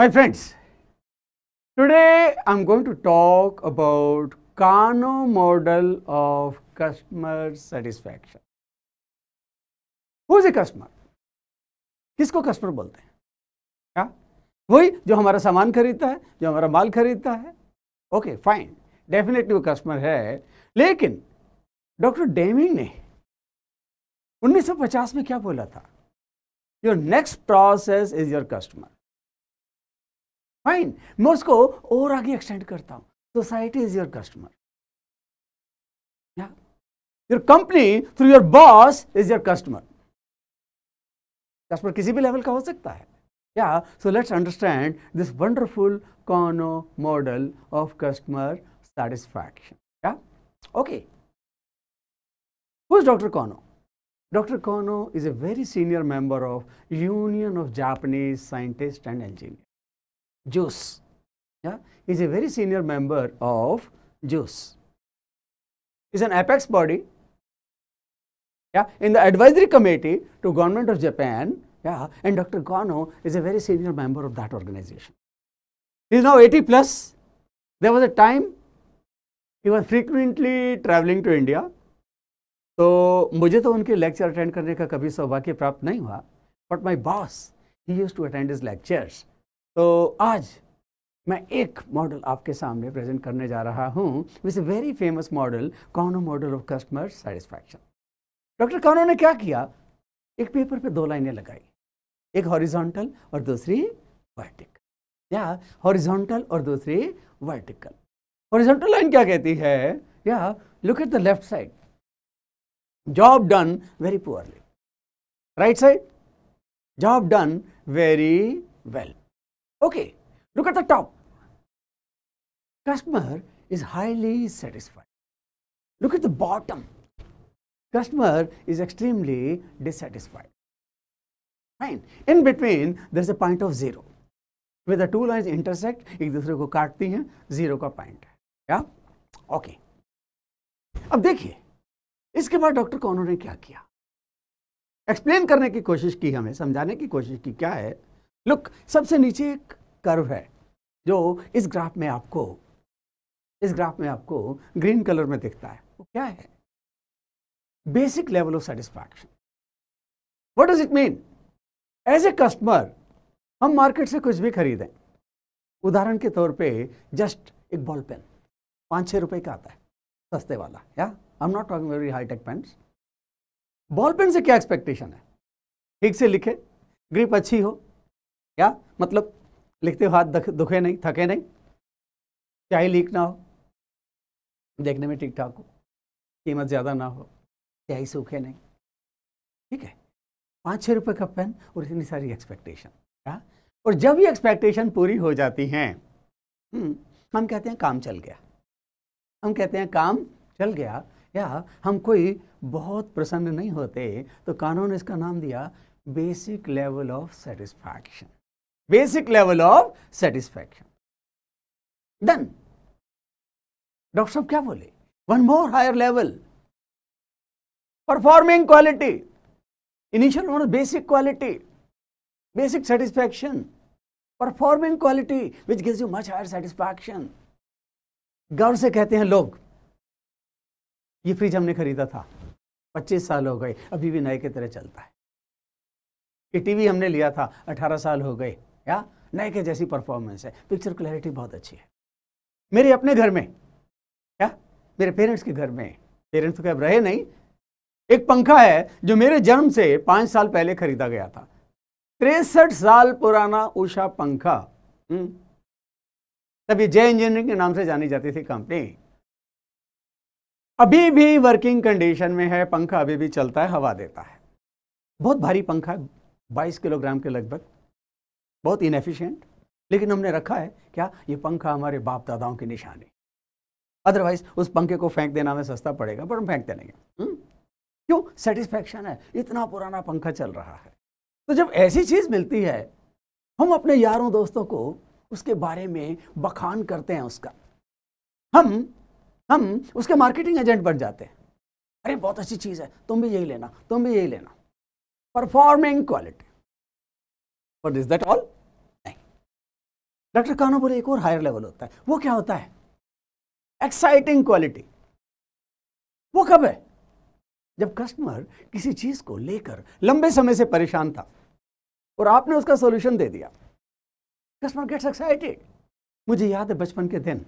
My friends, today I am going to talk about Kano model of customer satisfaction. Who is a customer? किसको customer बोलते हैं क्या हाँ? वही जो हमारा सामान खरीदता है जो हमारा माल खरीदता है ओके फाइन डेफिनेटली वो कस्टमर है लेकिन डॉक्टर डेमिंग ने 1950 में क्या बोला था your next process is your customer fine मैं उसको और आगे एक्सटेंड करता हूं society is your customer your company through your boss is your customer customer किसी भी लेवल का हो सकता है क्या so let's understand this wonderful Kano model of customer satisfaction क्या okay who is dr kono dr kono is a very senior member of union of japanese scientists JUICE. Yeah, is a very senior member of JUICE. Is an apex body. Yeah, in the advisory committee to government of Japan. Yeah, and Dr. Kono is a very senior member of that organization. He is now 80 plus. There was a time he was frequently traveling to India. So, मुझे तो उनके lecture attend करने का कभी सौभाग्य प्राप्त नहीं हुआ But my boss, he used to attend his lectures. तो आज मैं एक मॉडल आपके सामने प्रेजेंट करने जा रहा हूँ which very famous model Kano model of customer satisfaction doctor Kano ने क्या किया एक पेपर पे दो लाइनें लगाई एक हॉरिजॉन्टल और दूसरी वर्टिकल या हॉरिजॉन्टल और दूसरी वर्टिकल हॉरिजॉन्टल लाइन क्या कहती है या look at the left side job done very poorly right side job done very well Okay, look at the top. Customer is highly satisfied. Look at the bottom. Customer is extremely dissatisfied. Fine. In between, there is a point of zero. Where the two lines intersect, एक दूसरे को काटती हैं, zero का point है yeah okay. अब देखिए इसके बाद डॉक्टर कॉनर ने क्या किया एक्सप्लेन करने की कोशिश की हमें समझाने की कोशिश की क्या है लुक सबसे नीचे एक कर्व है जो इस ग्राफ में आपको इस ग्राफ में आपको ग्रीन कलर में दिखता है वो क्या है basic level of satisfaction what does it mean as a customer हम मार्केट से कुछ भी खरीदें उदाहरण के तौर पे जस्ट एक बॉल पेन पाँच छः रुपए का आता है सस्ते वाला या I am not talking very high tech pens ball pen से क्या एक्सपेक्टेशन है ठीक से लिखे ग्रिप अच्छी हो या मतलब लिखते हुए हाथ दुखे नहीं थके नहीं चाहे लीक ना हो देखने में ठीक ठाक हो कीमत ज़्यादा ना हो चाहे सूखे नहीं ठीक है पाँच छः रुपये का पेन और इतनी सारी एक्सपेक्टेशन क्या और जब ये एक्सपेक्टेशन पूरी हो जाती हैं हम्म, हम कहते हैं काम चल गया हम कहते हैं काम चल गया या हम कोई बहुत प्रसन्न नहीं होते तो कानून इसका नाम दिया basic level of satisfaction basic level of satisfaction. Then, doctor साहब क्या बोले one more higher level performing quality initial basic quality basic satisfaction performing quality which gives you much higher satisfaction गौर से कहते हैं लोग ये फ्रिज हमने खरीदा था 25 साल हो गए अभी भी नए की तरह चलता है ये टीवी हमने लिया था 18 साल हो गए या नए के जैसी परफॉर्मेंस है पिक्चर क्लैरिटी बहुत अच्छी है मेरे अपने घर में क्या मेरे पेरेंट्स के घर में पेरेंट्स तो अब रहे नहीं एक पंखा है जो मेरे जन्म से पाँच साल पहले खरीदा गया था तिरसठ साल पुराना उषा पंखा हम्म, तब ये जय इंजीनियरिंग के नाम से जानी जाती थी कंपनी अभी भी वर्किंग कंडीशन में है पंखा अभी भी चलता है हवा देता है बहुत भारी पंखा 22 किलोग्राम के लगभग बहुत इनएफिशिएंट लेकिन हमने रखा है क्या ये पंखा हमारे बाप दादाओं की निशानी अदरवाइज उस पंखे को फेंक देना हमें सस्ता पड़ेगा पर हम फेंकते नहीं हैं क्यों सेटिस्फैक्शन है इतना पुराना पंखा चल रहा है तो जब ऐसी चीज़ मिलती है हम अपने यारों दोस्तों को उसके बारे में बखान करते हैं उसका हम हम उसके मार्केटिंग एजेंट बन जाते हैं अरे बहुत अच्छी चीज़ है तुम भी यही लेना तुम भी यही लेना performing quality but is that all doctor Kano बोले एक और हायर लेवल होता है वो क्या होता है एक्साइटिंग क्वालिटी वो कब है जब कस्टमर किसी चीज को लेकर लंबे समय से परेशान था और आपने उसका सॉल्यूशन दे दिया कस्टमर गेट्स एक्साइटेड मुझे याद है बचपन के दिन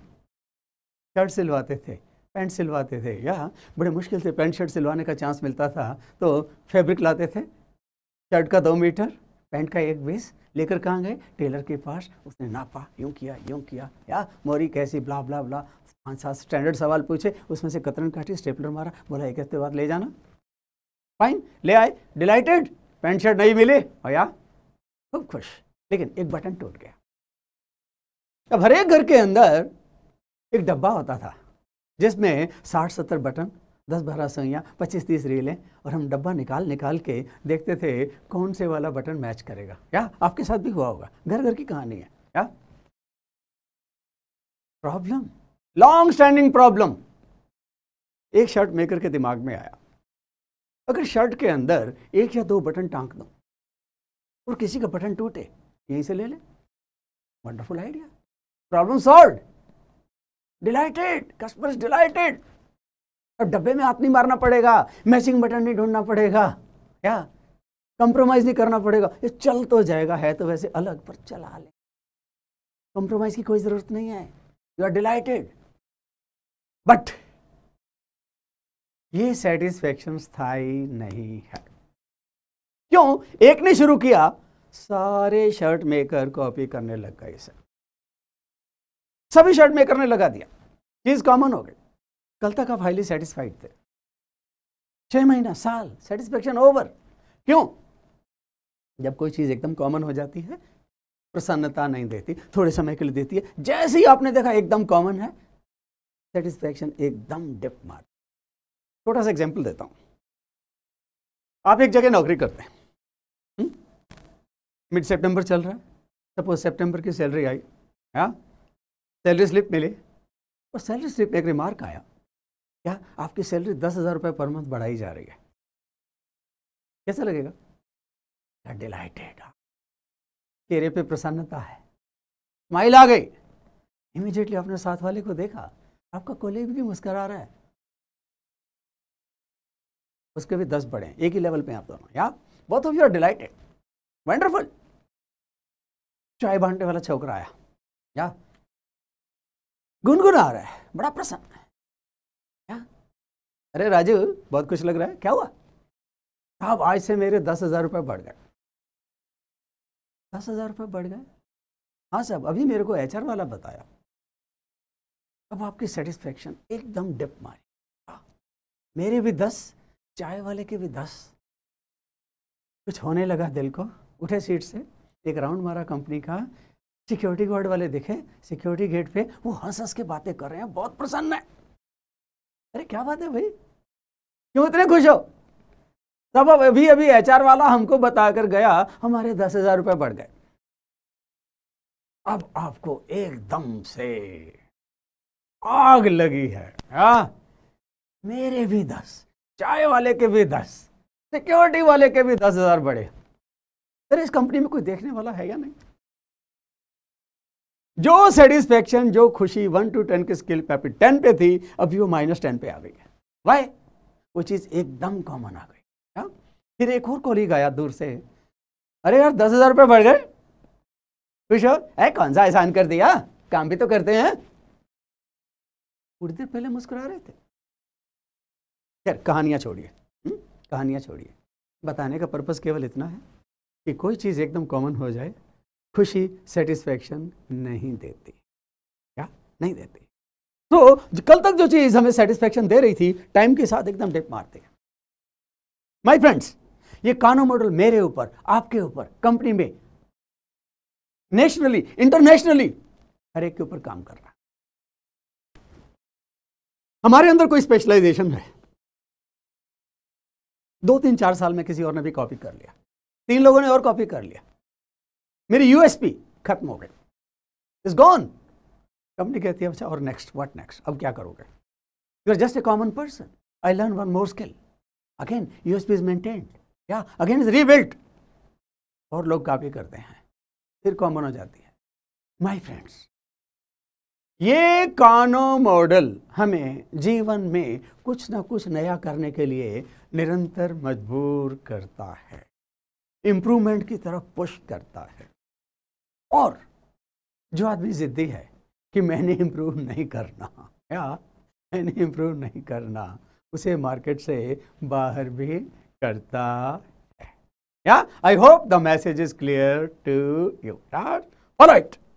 शर्ट सिलवाते थे पैंट सिलवाते थे या बड़े मुश्किल से पैंट शर्ट सिलवाने का चांस मिलता था तो फैब्रिक लाते थे शर्ट का दो मीटर पैंट का एक बीस लेकर कहाँ गए टेलर के पास उसने नापा यूँ किया यूँ किया या मोरी कैसी ब्ला ब्ला ब्ला पाँच सात स्टैंडर्ड सवाल पूछे उसमें से कतरन काटी स्टेपलर मारा बोला एक हफ्ते बाद ले जाना फाइन ले आए डिलाइटेड पैंट शर्ट नहीं मिले भैया खूब खुश लेकिन एक बटन टूट गया अब हर एक घर के अंदर एक डब्बा होता था जिसमें साठ सत्तर बटन दस बारह सोइयाँ पच्चीस तीस रीलें और हम डब्बा निकाल निकाल के देखते थे कौन से वाला बटन मैच करेगा या आपके साथ भी हुआ होगा घर घर की कहानी है या प्रॉब्लम लॉन्ग स्टैंडिंग प्रॉब्लम एक शर्ट मेकर के दिमाग में आया अगर शर्ट के अंदर एक या दो बटन टांक दो और किसी का बटन टूटे यहीं से ले ले wonderful idea problem solve delighted customer delighted और डब्बे में हाथ नहीं मारना पड़ेगा मैचिंग बटन नहीं ढूंढना पड़ेगा क्या कंप्रोमाइज़ नहीं करना पड़ेगा ये चल तो जाएगा है तो वैसे अलग पर चला ले कंप्रोमाइज़ की कोई ज़रूरत नहीं है यू आर डिलाइटेड बट ये सेटिस्फेक्शन स्थाई नहीं है क्यों एक ने शुरू किया सारे शर्ट मेकर कॉपी करने लग गए सर सभी शर्ट मेकर ने लगा दिया चीज कॉमन हो गई कल तक आप हाईली सेटिस्फाइड थे छह महीना साल सेटिस्फेक्शन ओवर क्यों जब कोई चीज़ एकदम कॉमन हो जाती है प्रसन्नता नहीं देती थोड़े समय के लिए देती है जैसे ही आपने देखा एकदम कॉमन है सेटिस्फेक्शन एकदम डिप मार छोटा सा एग्जाम्पल देता हूं आप एक जगह नौकरी करते हैं मिड हम्म? सेप्टेंबर चल रहा है सपोज सितंबर की सैलरी आई सैलरी हाँ? स्लिप मिली और सैलरी स्लिप एक रिमार्क आया क्या आपकी सैलरी दस हज़ार रुपये पर मंथ बढ़ाई जा रही है कैसा लगेगा डिलाइटेड चेहरे पे प्रसन्नता है स्माइल आ गई इमीडिएटली आपने साथ वाले को देखा आपका कोलीग भी मुस्करा रहा है उसके भी दस बढ़े एक ही लेवल पे आप दोनों या बहुत of you are delighted wonderful चाय बांटे वाला छोकर आया या गुनगुना आ रहा है बड़ा प्रसन्न है अरे राजू बहुत कुछ लग रहा है क्या हुआ साहब आज से मेरे दस हज़ार रुपये बढ़ गए दस हज़ार रुपये बढ़ गए हाँ साहब अभी मेरे को एचआर वाला बताया अब आपकी सेटिस्फेक्शन एकदम डिप मारी मेरे भी दस चाय वाले के भी दस कुछ होने लगा दिल को उठे सीट से एक राउंड मारा कंपनी का सिक्योरिटी गार्ड वाले दिखे सिक्योरिटी गेट पे वो हंस हंस के बातें कर रहे हैं बहुत प्रसन्न है अरे क्या बात है भाई क्यों इतने खुश हो तब अब अभी अभी एचआर वाला हमको बताकर गया हमारे दस हजार रुपये बढ़ गए अब आपको एकदम से आग लगी है हा? मेरे भी दस चाय वाले के भी दस सिक्योरिटी वाले के भी दस हजार बढ़े अरे इस कंपनी में कोई देखने वाला है या नहीं जो सेटिस्फेक्शन जो खुशी वन टू टेन के स्केल पे टेन पे थी अभी वो माइनस टेन पे आ गई है वाई वो चीज़ एकदम कॉमन आ गई हाँ? फिर एक और कॉलीग आया दूर से अरे यार दस हज़ार रुपये बढ़ गए खुश हो है कौन सा एहसान कर दिया काम भी तो करते हैं थोड़ी देर पहले मुस्कुरा रहे थे यार कहानियां छोड़िए हम्म? कहानियां छोड़िए बताने का पर्पज़ केवल इतना है कि कोई चीज़ एकदम कॉमन हो जाए खुशी सेटिस्फैक्शन नहीं देती क्या नहीं देती तो कल तक जो चीज़ हमें सेटिस्फेक्शन दे रही थी टाइम के साथ एकदम डिप मारते हैं माय फ्रेंड्स ये कानो मॉडल मेरे ऊपर आपके ऊपर कंपनी में नेशनली इंटरनेशनली हर एक के ऊपर काम कर रहा है हमारे अंदर कोई स्पेशलाइजेशन है दो तीन चार साल में किसी और ने भी कॉपी कर लिया तीन लोगों ने और कॉपी कर लिया मेरी यूएसपी खत्म हो गई इज गॉन कंपनी कहती है अच्छा और नेक्स्ट व्हाट नेक्स्ट अब क्या करोगे you are just a common person I learn one more skill again USP is maintained या अगेन इज रीबिल्ट और लोग काफी करते हैं फिर कॉमन हो जाती है माई फ्रेंड्स ये कानो मॉडल हमें जीवन में कुछ ना कुछ नया करने के लिए निरंतर मजबूर करता है इम्प्रूवमेंट की तरफ पुश करता है और जो आदमी ज़िद्दी है कि मैंने इम्प्रूव नहीं करना या मैंने इम्प्रूव नहीं करना उसे मार्केट से बाहर भी करता है या I hope the message is clear to you follow